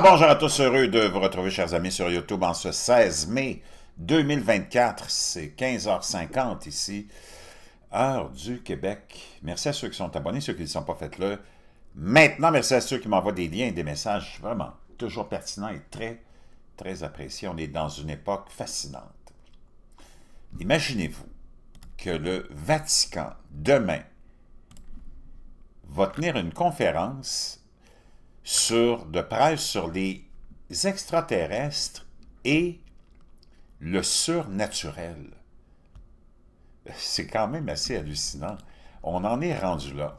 bonjour à tous, heureux de vous retrouver, chers amis, sur YouTube en ce 16 mai 2024. C'est 15h50 ici, heure du Québec. Merci à ceux qui sont abonnés, ceux qui ne sont pas faites là. Maintenant, merci à ceux qui m'envoient des liens et des messages vraiment toujours pertinents et très, très appréciés. On est dans une époque fascinante. Imaginez-vous que le Vatican, demain, va tenir une conférence sur, de presse sur les extraterrestres et le surnaturel. C'est quand même assez hallucinant. On en est rendu là.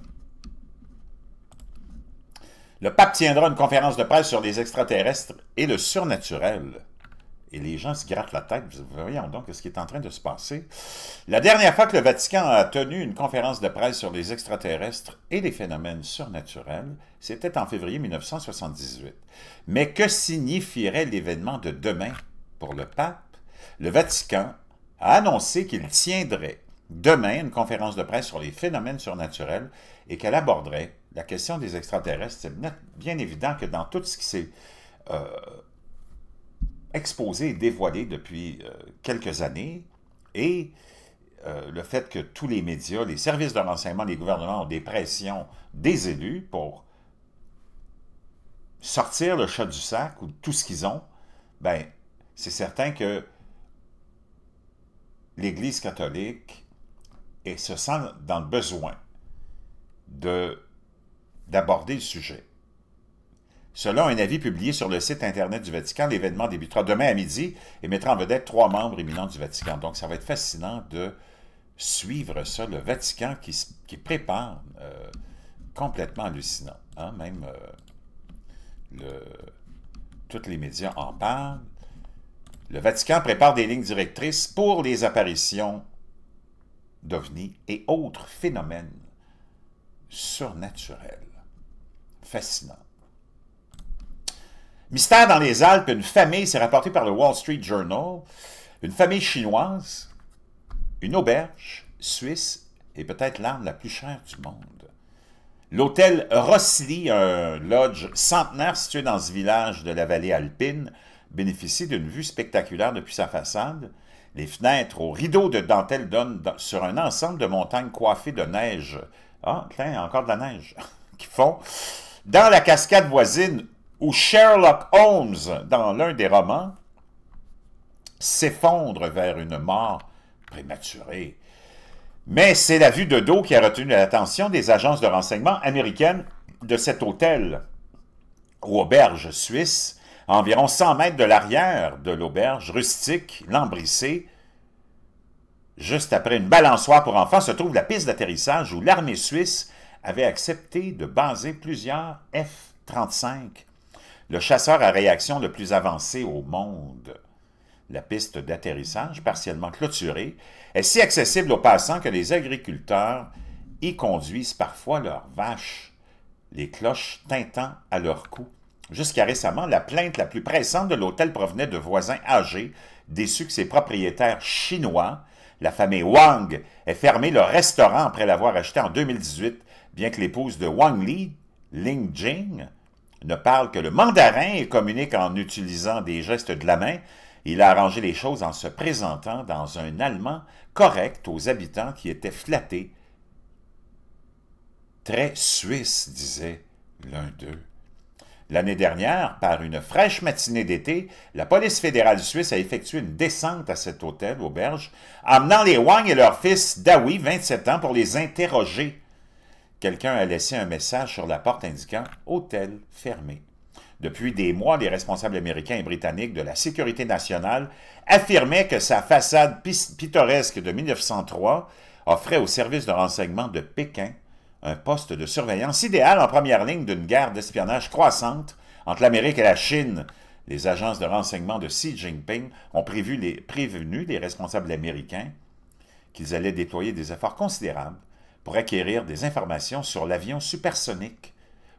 Le pape tiendra une conférence de presse sur les extraterrestres et le surnaturel. Et les gens se grattent la tête. Voyons donc ce qui est en train de se passer. La dernière fois que le Vatican a tenu une conférence de presse sur les extraterrestres et les phénomènes surnaturels, c'était en février 1978. Mais que signifierait l'événement de demain pour le pape? Le Vatican a annoncé qu'il tiendrait demain une conférence de presse sur les phénomènes surnaturels et qu'elle aborderait la question des extraterrestres. C'est bien évident que dans tout ce qui s'est euh, exposé et dévoilé depuis euh, quelques années et euh, le fait que tous les médias, les services de renseignement, les gouvernements ont des pressions des élus pour sortir le chat du sac ou tout ce qu'ils ont, ben c'est certain que l'Église catholique se sent dans le besoin d'aborder le sujet. Selon un avis publié sur le site Internet du Vatican, l'événement débutera demain à midi et mettra en vedette trois membres éminents du Vatican. Donc, ça va être fascinant de suivre ça, le Vatican qui, prépare euh, complètement hallucinant. Hein. Même euh, le, tous les médias en parlent. Le Vatican prépare des lignes directrices pour les apparitions d'ovnis et autres phénomènes surnaturels. Fascinant. Mystère dans les Alpes, une famille, c'est rapporté par le Wall Street Journal, une famille chinoise, une auberge suisse et peut-être l'arme la plus chère du monde. L'hôtel Rossli, un lodge centenaire situé dans ce village de la vallée alpine, bénéficie d'une vue spectaculaire depuis sa façade. Les fenêtres aux rideaux de dentelle donnent sur un ensemble de montagnes coiffées de neige. Ah, tiens, encore de la neige qui fond. Dans la cascade voisine, où Sherlock Holmes, dans l'un des romans, s'effondre vers une mort prématurée. Mais c'est la vue de dos qui a retenu l'attention des agences de renseignement américaines de cet hôtel ou auberge suisse, à environ 100 mètres de l'arrière de l'auberge, rustique, lambrissée. Juste après une balançoire pour enfants se trouve la piste d'atterrissage où l'armée suisse avait accepté de baser plusieurs F-35 le chasseur à réaction le plus avancé au monde. La piste d'atterrissage, partiellement clôturée, est si accessible aux passants que les agriculteurs y conduisent parfois leurs vaches, les cloches tintant à leur cou. Jusqu'à récemment, la plainte la plus pressante de l'hôtel provenait de voisins âgés, déçus que ses propriétaires chinois, la famille Wang, aient fermé leur restaurant après l'avoir acheté en 2018, bien que l'épouse de Wang Li, Ling Jing, ne parle que le mandarin et communique en utilisant des gestes de la main. Il a arrangé les choses en se présentant dans un allemand correct aux habitants qui étaient flattés. Très suisse, disait l'un d'eux. L'année dernière, par une fraîche matinée d'été, la police fédérale suisse a effectué une descente à cet hôtel, auberge, amenant les Wang et leur fils Dawi, 27 ans, pour les interroger. Quelqu'un a laissé un message sur la porte indiquant Hôtel fermé. Depuis des mois, les responsables américains et britanniques de la sécurité nationale affirmaient que sa façade pittoresque de 1903 offrait au service de renseignement de Pékin un poste de surveillance idéal en première ligne d'une guerre d'espionnage croissante entre l'Amérique et la Chine. Les agences de renseignement de Xi Jinping ont prévenu les responsables américains qu'ils allaient déployer des efforts considérables pour acquérir des informations sur l'avion supersonique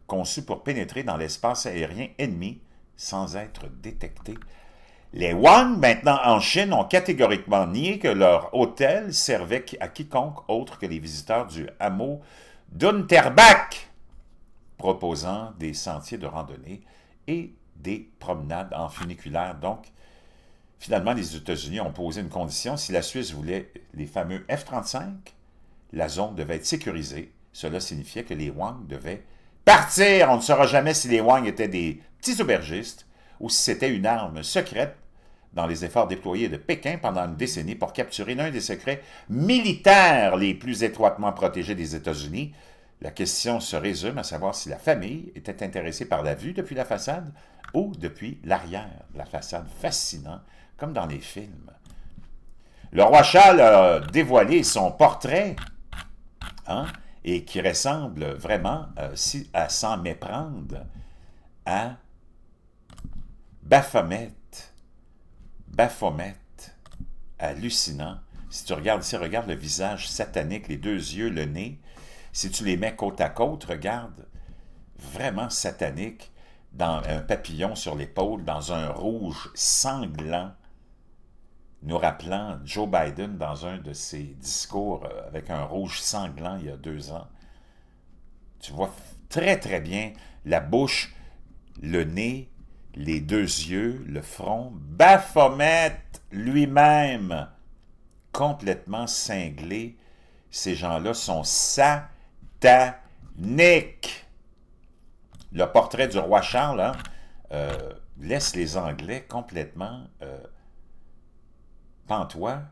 conçu pour pénétrer dans l'espace aérien ennemi sans être détecté. Les Wang, maintenant en Chine, ont catégoriquement nié que leur hôtel servait à quiconque autre que les visiteurs du hameau d'Unterbach, proposant des sentiers de randonnée et des promenades en funiculaire. Donc, finalement, les États-Unis ont posé une condition. Si la Suisse voulait les fameux F-35, la zone devait être sécurisée. Cela signifiait que les Wang devaient partir. On ne saura jamais si les Wang étaient des petits aubergistes ou si c'était une arme secrète dans les efforts déployés de Pékin pendant une décennie pour capturer l'un des secrets militaires les plus étroitement protégés des États-Unis. La question se résume à savoir si la famille était intéressée par la vue depuis la façade ou depuis l'arrière la façade. Fascinant, comme dans les films. Le roi Charles a dévoilé son portrait Hein, et qui ressemble vraiment, euh, à s'en méprendre, à Baphomet, Baphomet, hallucinant. Si tu regardes ici, regarde le visage satanique, les deux yeux, le nez. Si tu les mets côte à côte, regarde, vraiment satanique, dans un papillon sur l'épaule, dans un rouge sanglant, nous rappelant Joe Biden dans un de ses discours euh, avec un rouge sanglant il y a deux ans. Tu vois très, très bien la bouche, le nez, les deux yeux, le front. Baphomet lui-même, complètement cinglé. Ces gens-là sont sataniques. Le portrait du roi Charles hein, euh, laisse les Anglais complètement... Euh, Pantois,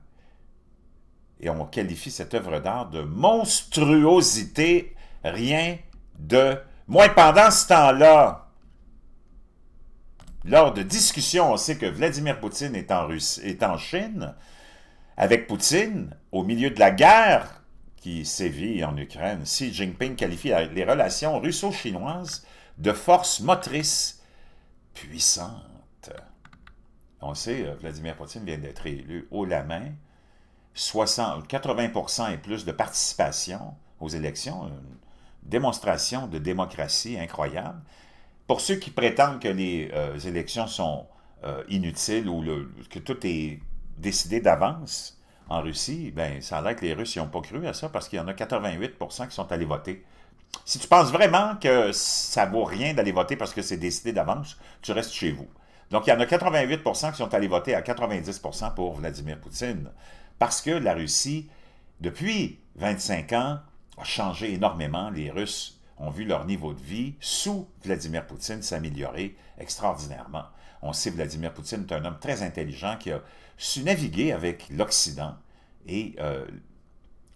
et on qualifie cette œuvre d'art de monstruosité, rien de moins. Pendant ce temps-là, lors de discussions, on sait que Vladimir Poutine est en, Russie, est en Chine, avec Poutine, au milieu de la guerre qui sévit en Ukraine, Xi Jinping qualifie les relations russo-chinoises de force motrice puissante. On sait, euh, Vladimir Poutine vient d'être élu haut la main. 80 et plus de participation aux élections, une démonstration de démocratie incroyable. Pour ceux qui prétendent que les euh, élections sont euh, inutiles ou que tout est décidé d'avance en Russie, ben, ça a l'air que les Russes n'ont pas cru à ça parce qu'il y en a 88 qui sont allés voter. Si tu penses vraiment que ça vaut rien d'aller voter parce que c'est décidé d'avance, tu restes chez vous. Donc, il y en a 88 qui sont allés voter à 90 pour Vladimir Poutine. Parce que la Russie, depuis 25 ans, a changé énormément. Les Russes ont vu leur niveau de vie sous Vladimir Poutine s'améliorer extraordinairement. On sait Vladimir Poutine est un homme très intelligent qui a su naviguer avec l'Occident et euh,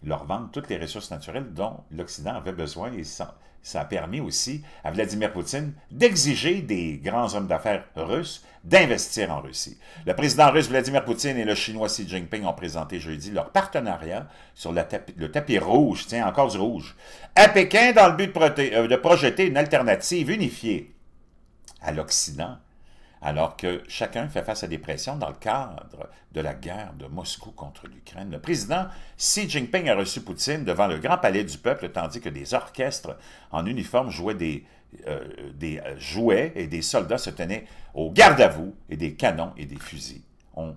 leur vendre toutes les ressources naturelles dont l'Occident avait besoin et ça, a permis aussi à Vladimir Poutine d'exiger des grands hommes d'affaires russes d'investir en Russie. Le président russe Vladimir Poutine et le chinois Xi Jinping ont présenté jeudi leur partenariat sur le tapis, rouge, tiens, encore du rouge, à Pékin dans le but de euh, projeter une alternative unifiée à l'Occident alors que chacun fait face à des pressions dans le cadre de la guerre de Moscou contre l'Ukraine. Le président Xi Jinping a reçu Poutine devant le Grand Palais du Peuple, tandis que des orchestres en uniforme jouaient des, euh, euh, jouets et des soldats se tenaient au garde à vous et des canons et des fusils ont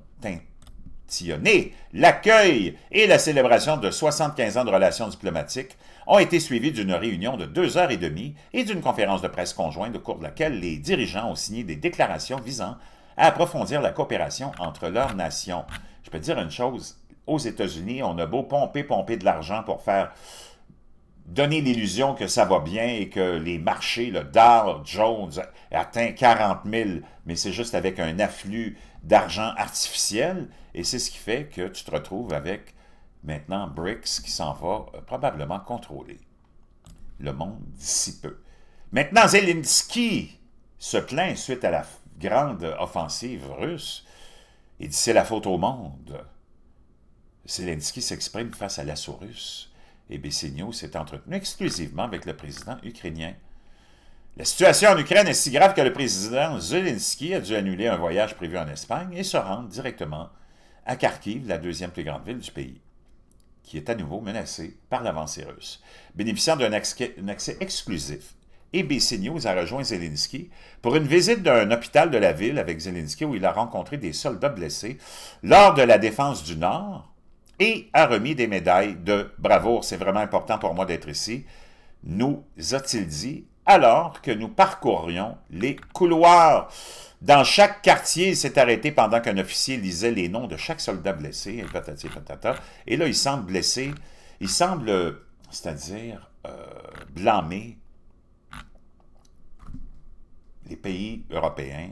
l'accueil et la célébration de 75 ans de relations diplomatiques ont été suivis d'une réunion de deux heures et demie et d'une conférence de presse conjointe au cours de laquelle les dirigeants ont signé des déclarations visant à approfondir la coopération entre leurs nations. Je peux dire une chose, aux États-Unis, on a beau pomper, pomper de l'argent pour faire donner l'illusion que ça va bien et que les marchés, le Dow Jones atteint 40 000, mais c'est juste avec un afflux d'argent artificiel, et c'est ce qui fait que tu te retrouves avec maintenant BRICS qui s'en va euh, probablement contrôler le monde d'ici peu. Maintenant, Zelensky se plaint suite à la grande offensive russe. Et dit « c'est la faute au monde ». Zelensky s'exprime face à l'assaut russe et s'est entretenu exclusivement avec le président ukrainien. La situation en Ukraine est si grave que le président Zelensky a dû annuler un voyage prévu en Espagne et se rendre directement à Kharkiv, la deuxième plus grande ville du pays, qui est à nouveau menacée par l'avancée russe. Bénéficiant d'un accès, exclusif, et a rejoint Zelensky pour une visite d'un hôpital de la ville avec Zelensky où il a rencontré des soldats blessés lors de la défense du Nord et a remis des médailles de bravoure. C'est vraiment important pour moi d'être ici, nous a-t-il dit, alors que nous parcourions les couloirs. Dans chaque quartier, il s'est arrêté pendant qu'un officier lisait les noms de chaque soldat blessé, et là, il semble blessé, il semble, c'est-à-dire, euh, blâmer les pays européens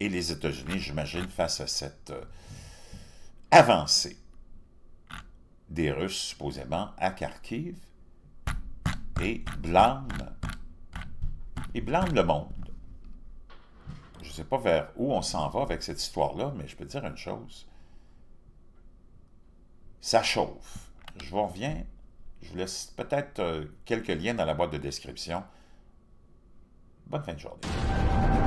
et les États-Unis, j'imagine, face à cette euh, avancée des Russes supposément à Kharkiv et blâme, et blâme le monde. Je ne sais pas vers où on s'en va avec cette histoire-là, mais je peux dire une chose. Ça chauffe. Je vous reviens. Je vous laisse peut-être euh, quelques liens dans la boîte de description. Bonne fin de journée.